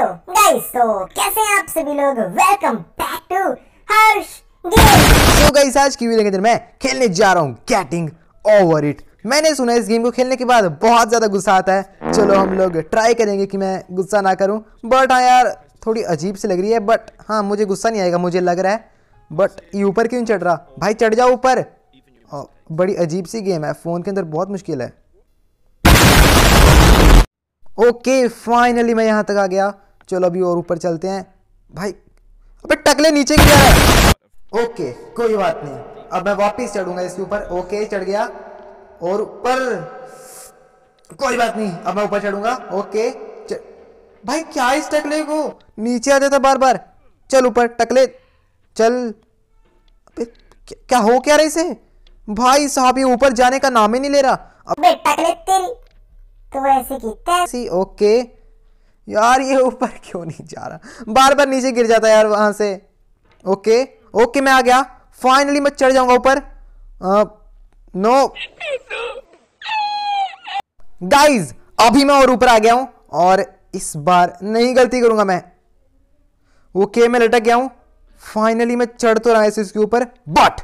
hello guys तो कैसे हैं आप सभी लोग welcome back to Harsh so guys आज की वीडियो के अंदर मैं खेलने जा रहा हूं गेटिंग ओवर इट मैंने सुना है इस गेम को खेलने के बाद बहुत ज़्यादा गुस्सा आता है चलो हम लोग ट्राई करेंगे कि मैं गुस्सा ना करूं बट हाँ यार थोड़ी अजीब सी लग रही है बट हाँ मुझे गुस्सा नहीं आएगा मुझे लग रहा है बट ये ऊपर क्यों चढ़ रहा भाई चढ़ जाओ ऊपर oh, बड़ी अजीब सी गेम है फ़ोन के अंदर बहुत मुश्किल है ओके okay, फाइनली मैं यहाँ तक आ गया चलो अभी और ऊपर चलते हैं भाई अबे टकले नीचे क्या है ओके कोई बात नहीं अब मैं वापस चढ़ूंगा इसके ऊपर ओके चढ़ गया और ऊपर कोई बात नहीं अब मैं ऊपर चढ़ूंगा ओके चड़... भाई क्या इस टकले को नीचे आ जाता बार बार चल ऊपर टकले चल अबे क्या हो क्या रहा इसे भाई साहब ये ऊपर जाने का नाम ही नहीं ले रहा अबे टकले तेरी तू तो ऐसे सी ओके यार ये ऊपर क्यों नहीं जा रहा बार बार नीचे गिर जाता है यार वहां से ओके ओके मैं आ गया फाइनली मैं चढ़ जाऊंगा ऊपर नो गाइज अभी मैं और ऊपर आ गया हूं और इस बार नहीं गलती करूंगा मैं ओके मैं लटक गया हूं फाइनली मैं चढ़ तो रहा इसके ऊपर बट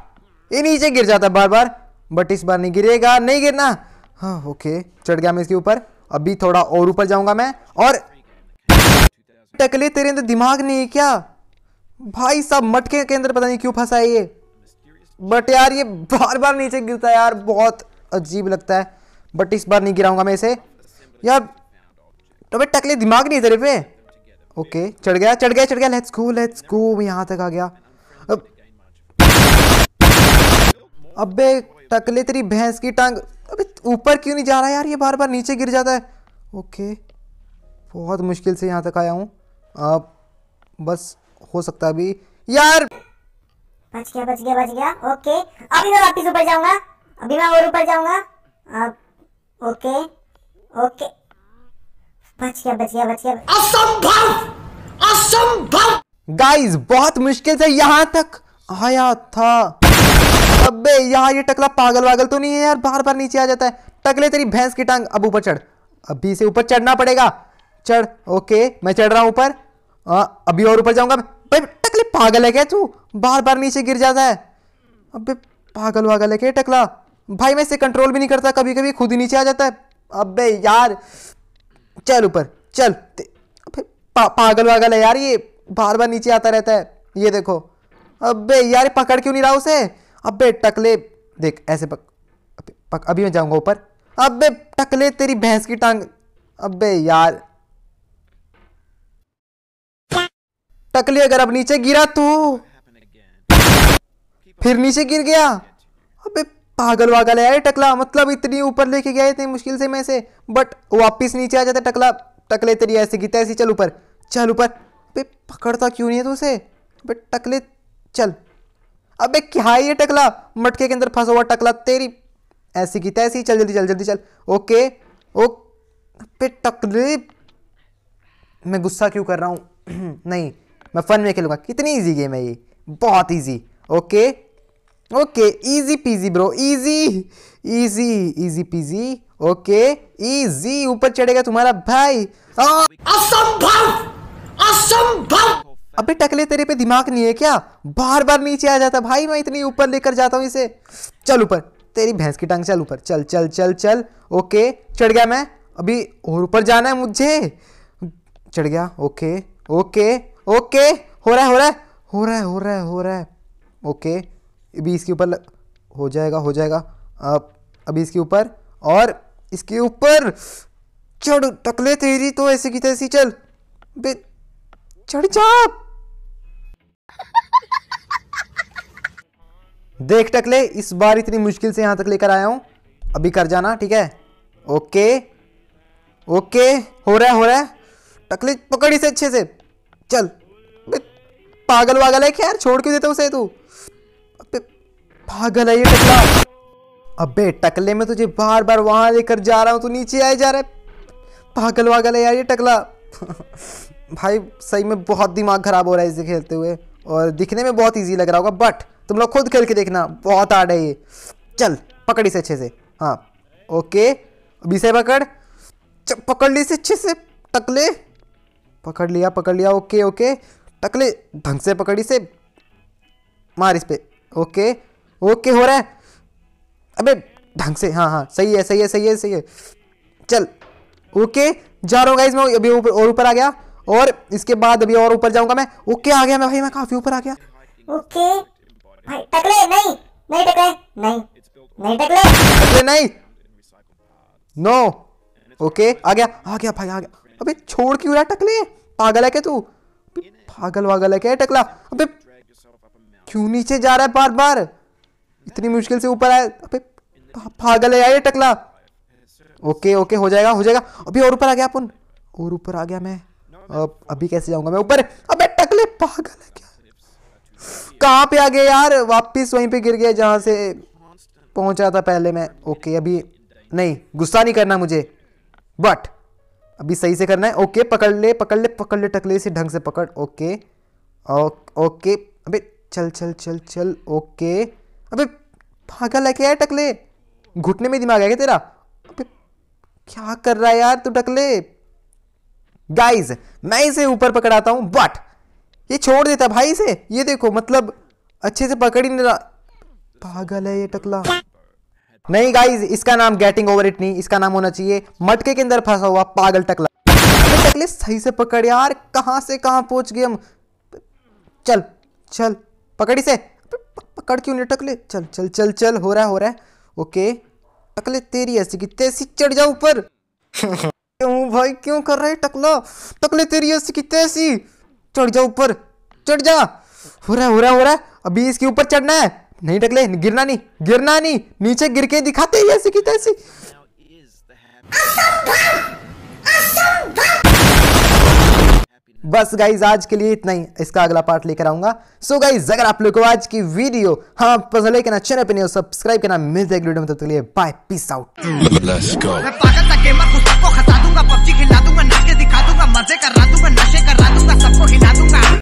ये नीचे गिर जाता है बार बार बट इस बार नहीं गिरेगा नहीं गिरना हाँ ओके चढ़ गया मैं इसके ऊपर अभी थोड़ा और ऊपर जाऊंगा मैं और टकले तेरे अंदर दिमाग नहीं है क्या भाई साहब मटके के अंदर पता नहीं क्यों फंसा है ये बट यार ये बार बार नीचे गिरता है यार बहुत अजीब लगता है बट इस बार नहीं गिराऊंगा मैं इसे यार तो भाई टकले दिमाग नहीं तेरे पे ओके चढ़ गया चढ़ गया चढ़ गया लेट्स गो लेट्स गो यहाँ तक आ गया अब अबे टकले तेरी भैंस की टांग अबे ऊपर क्यों नहीं जा रहा यार ये बार बार नीचे गिर जाता है ओके बहुत मुश्किल से यहाँ तक आया हूँ आप बस हो सकता अभी यार बच गया बच गया बच गया ओके अभी मैं वापस ऊपर जाऊंगा अभी मैं और ऊपर जाऊंगा अब ओके ओके बच गया बच गया बच गया असंभव असंभव गाइस बहुत मुश्किल से यहाँ तक आया था अबे यहाँ ये टकला पागल वागल तो नहीं है यार बार बार नीचे आ जाता है टकले तेरी भैंस की टांग अब ऊपर चढ़ अभी से ऊपर चढ़ना पड़ेगा चढ़ ओके मैं चढ़ रहा हूँ ऊपर आ, हाँ, अभी और ऊपर जाऊंगा भाई टकले पागल है क्या तू बार बार नीचे गिर जाता है अबे पागल वागल है क्या टकला भाई मैं इसे कंट्रोल भी नहीं करता कभी कभी खुद ही नीचे आ जाता है अबे यार चल ऊपर चल अबे पा, पागल वागल है यार ये बार बार नीचे आता रहता है ये देखो अबे यार पकड़ क्यों नहीं रहा उसे अबे टकले देख ऐसे पक, पक अभी मैं जाऊंगा ऊपर अबे टकले तेरी भैंस की टांग अबे यार टकली अगर अब नीचे गिरा तो फिर नीचे गिर गया अबे पागल वागल है टकला मतलब इतनी ऊपर लेके गया इतनी मुश्किल से मैं से बट वापिस नीचे आ जाता टकला टकले तेरी ऐसे गिरता ऐसी चल ऊपर चल ऊपर अबे पकड़ता क्यों नहीं है तू उसे अबे टकले चल अबे क्या है ये टकला मटके के अंदर फंसा हुआ टकला तेरी ऐसी गिरता ऐसी चल जल्दी चल जल्दी चल ओके ओ पे टकले मैं गुस्सा क्यों कर रहा हूँ नहीं मैं फन में खेलूंगा कितनी ईजी गेम है ये बहुत easy okay okay easy peasy bro easy easy easy peasy okay easy ऊपर चढ़ेगा तुम्हारा भाई असंभव असंभव अबे टकले तेरे पे दिमाग नहीं है क्या बार बार नीचे आ जाता भाई मैं इतनी ऊपर लेकर जाता हूँ इसे चल ऊपर तेरी भैंस की टांग चल ऊपर चल चल चल चल ओके चढ़ गया मैं अभी और ऊपर जाना है मुझे चढ़ गया ओके ओके ओके हो रहा है हो रहा है हो रहा है हो रहा है हो रहा है ओके अभी इसके ऊपर हो जाएगा हो जाएगा अब अभी इसके ऊपर और इसके ऊपर चढ़ टकले तेरी तो ऐसे की तैसी चल बे चढ़ जा देख टकले इस बार इतनी मुश्किल से यहाँ तक लेकर आया हूँ अभी कर जाना ठीक है ओके ओके हो रहा है हो रहा है टकले पकड़ी से अच्छे से चल पागल वागल है खैर छोड़ क्यों देता उसे तू पागल है ये टकला अबे टकले में तुझे बार बार वहां लेकर जा रहा हूँ तू नीचे आए जा रहा है पागल वागल है यार ये टकला भाई सही में बहुत दिमाग खराब हो रहा है इसे खेलते हुए और दिखने में बहुत इजी लग रहा होगा बट तुम लोग खुद खेल के देखना बहुत हार्ड है ये चल पकड़ इसे अच्छे से हाँ ओके अभी से पकड़ पकड़ ली इसे अच्छे से टकले पकड़ लिया पकड़ लिया ओके ओके टकले ढंग से पकड़ी से मार इस पर ओके ओके हो रहा है अबे ढंग से हाँ हाँ सही है सही है सही है सही है चल ओके जा रहा हूँ गाइज मैं अभी ऊपर और ऊपर आ गया और इसके बाद अभी और ऊपर जाऊंगा मैं ओके आ गया मैं भाई मैं काफी ऊपर आ गया ओके टकले नहीं नहीं टकले नहीं नहीं टकले टकले नहीं नो ओके आ गया आ गया भाई आ गया अबे छोड़ क्यों रहा टकले पागल है क्या तू पागल वागल है क्या टकला अबे क्यों नीचे जा रहा है बार बार इतनी मुश्किल से ऊपर आया अबे पागल है यार ये टकला ओके ओके हो जाएगा हो जाएगा अभी और ऊपर आ गया अपन और ऊपर आ गया मैं अब अभी कैसे जाऊंगा मैं ऊपर अबे टकले पागल है क्या कहाँ पे आ गए यार वापस वहीं पे गिर गया जहाँ से पहुंचा था पहले मैं ओके अभी नहीं गुस्सा नहीं करना मुझे बट अभी सही से करना है ओके पकड़ ले पकड़ ले पकड़ ले टकले इसे ढंग से पकड़ ओके ओके अबे चल चल चल चल ओके अबे भागा लेके आया टकले घुटने में दिमाग आएगा तेरा अबे क्या कर रहा है यार तू टकले गाइज मैं इसे ऊपर पकड़ाता हूँ बट ये छोड़ देता भाई इसे ये देखो मतलब अच्छे से पकड़ ही नहीं रहा पागल है ये टकला नहीं गाइज इसका नाम गेटिंग ओवर इट नहीं इसका नाम होना चाहिए मटके के अंदर फंसा हुआ पागल टकला टकले सही से पकड़ यार कहां से कहां पहुंच गए हम चल चल पकड़ी से पकड़ क्यों नहीं टकले चल चल चल चल हो रहा है हो रहा है ओके टकले तेरी ऐसी की तैसी चढ़ जा ऊपर क्यों भाई क्यों कर रहा है टकला टकले तेरी ऐसी की तैसी चढ़ जा ऊपर चढ़ जा हो रहा है हो रहा है हो रहा है अभी इसके ऊपर चढ़ना है नहीं टकले गिरना नहीं गिरना नहीं नीचे गिर के दिखाते ही ऐसी की तैसी बस गाइज आज के लिए इतना ही इसका अगला पार्ट लेकर आऊंगा सो so गाइज अगर आप लोग को आज की वीडियो हाँ पसंद करना चैनल पे नहीं सब्सक्राइब करना मिलते हैं वीडियो में तब तक लिए bye peace out let's go मैं पागल गेमर सबको दूंगा पबजी खिला दूंगा नाच के दिखा दूंगा मजे करा दूंगा नशे करा दूंगा सबको हिला दूंगा